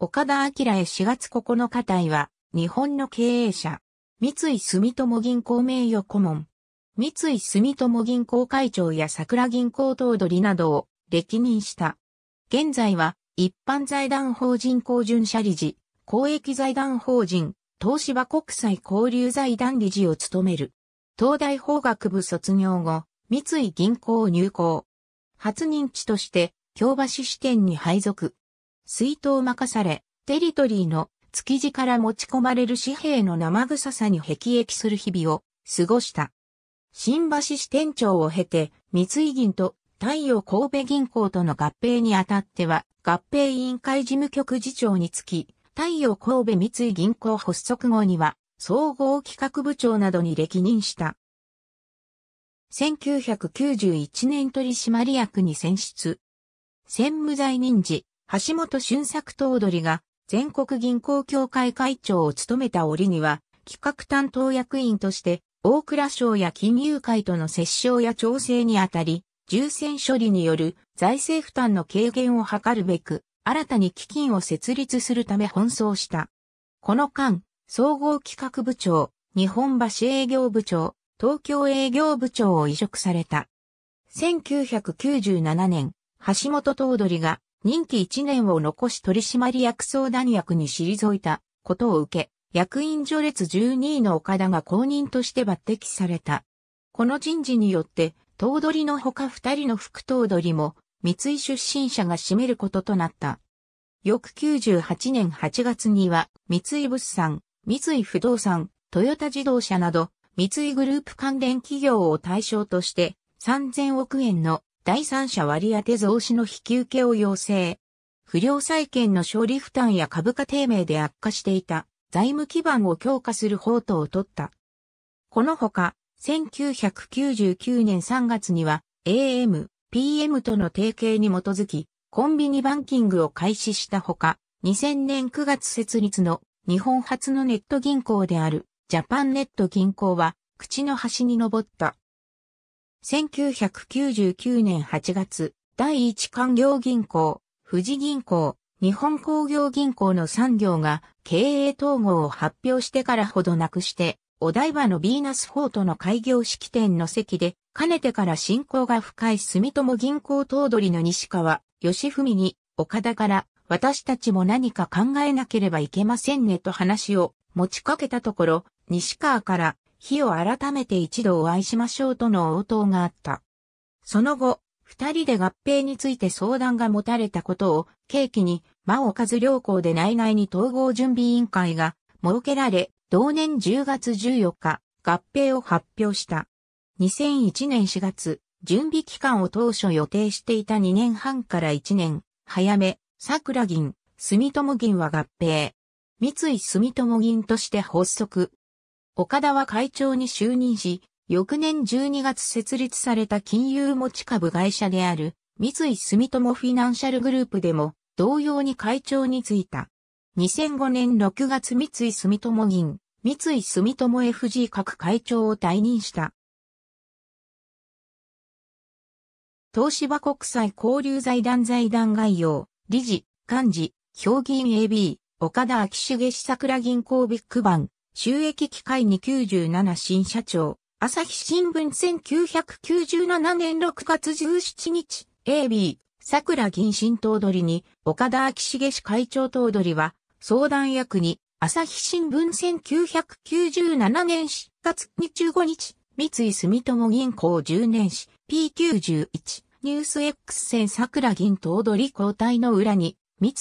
岡田明へ4月9日隊は、日本の経営者、三井住友銀行名誉顧問、三井住友銀行会長や桜銀行頭取などを歴任した。現在は、一般財団法人高順社理事、公益財団法人、東芝国際交流財団理事を務める。東大法学部卒業後、三井銀行入行。初任地として、京橋支店に配属。水筒を任され、テリトリーの築地から持ち込まれる紙幣の生臭さに辟易する日々を過ごした。新橋支店長を経て、三井銀と太陽神戸銀行との合併にあたっては、合併委員会事務局次長につき、太陽神戸三井銀行発足後には、総合企画部長などに歴任した。1991年取締役に選出。専務在任時、橋本俊作頭取が全国銀行協会会長を務めた折には、企画担当役員として、大蔵省や金融会との折衝や調整にあたり、重戦処理による財政負担の軽減を図るべく、新たに基金を設立するため奔走した。この間、総合企画部長、日本橋営業部長、東京営業部長を移植された。1997年、橋本頭取が任期1年を残し取締役相談役に退いたことを受け、役員序列12位の岡田が公認として抜擢された。この人事によって、頭取のほか2人の副頭取も、三井出身者が占めることとなった。翌98年8月には、三井物産、三井不動産、トヨタ自動車など、三井グループ関連企業を対象として、3000億円の第三者割当増資の引き受けを要請。不良債権の勝利負担や株価低迷で悪化していた財務基盤を強化する方途を取った。このほか、1999年3月には AM、PM との提携に基づき、コンビニバンキングを開始したほか、2000年9月設立の日本初のネット銀行であるジャパンネット銀行は口の端に登った1999年8月、第一官業銀行、富士銀行、日本工業銀行の産業が経営統合を発表してからほどなくして、お台場のビーナスフォートの開業式典の席で、かねてから信仰が深い住友銀行頭取の西川、義文に、岡田から、私たちも何か考えなければいけませんねと話を持ちかけたところ、西川から、日を改めて一度お会いしましょうとの応答があった。その後、二人で合併について相談が持たれたことを、契機に、真岡津良港で内々に統合準備委員会が設けられ、同年10月14日、合併を発表した。2001年4月、準備期間を当初予定していた2年半から1年、早め、桜銀、住友銀は合併。三井住友銀として発足、岡田は会長に就任し、翌年12月設立された金融持ち株会社である三井住友フィナンシャルグループでも同様に会長に就いた。2005年6月三井住友銀、三井住友 FG 各会長を退任した。東芝国際交流財団財団概要、理事、幹事、評議員 AB、岡田昭重桜銀行ビッグバン、収益機会に97新社長、朝日新聞1997年6月17日、AB、桜銀新頭取に、岡田昭茂氏会長頭取は、相談役に、朝日新聞1997年4月25日、三井住友銀行10年史 P91 ニュース X 線桜銀頭取交代の裏に三井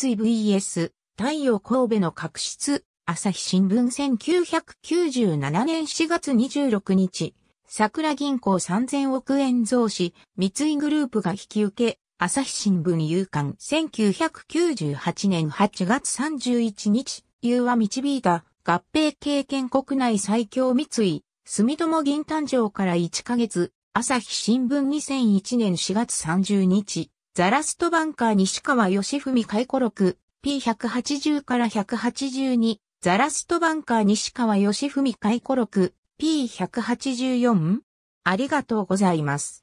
VS 太陽神戸の確執朝日新聞1997年4月26日、桜銀行3000億円増資、三井グループが引き受け、朝日新聞有刊1998年8月31日、夕は導いた合併経験国内最強三井、住友銀誕生から1ヶ月、朝日新聞2001年4月30日、ザラストバンカー西川義文回顧録 P180 から182ザラストバンカー西川義文回顧録 P184? ありがとうございます。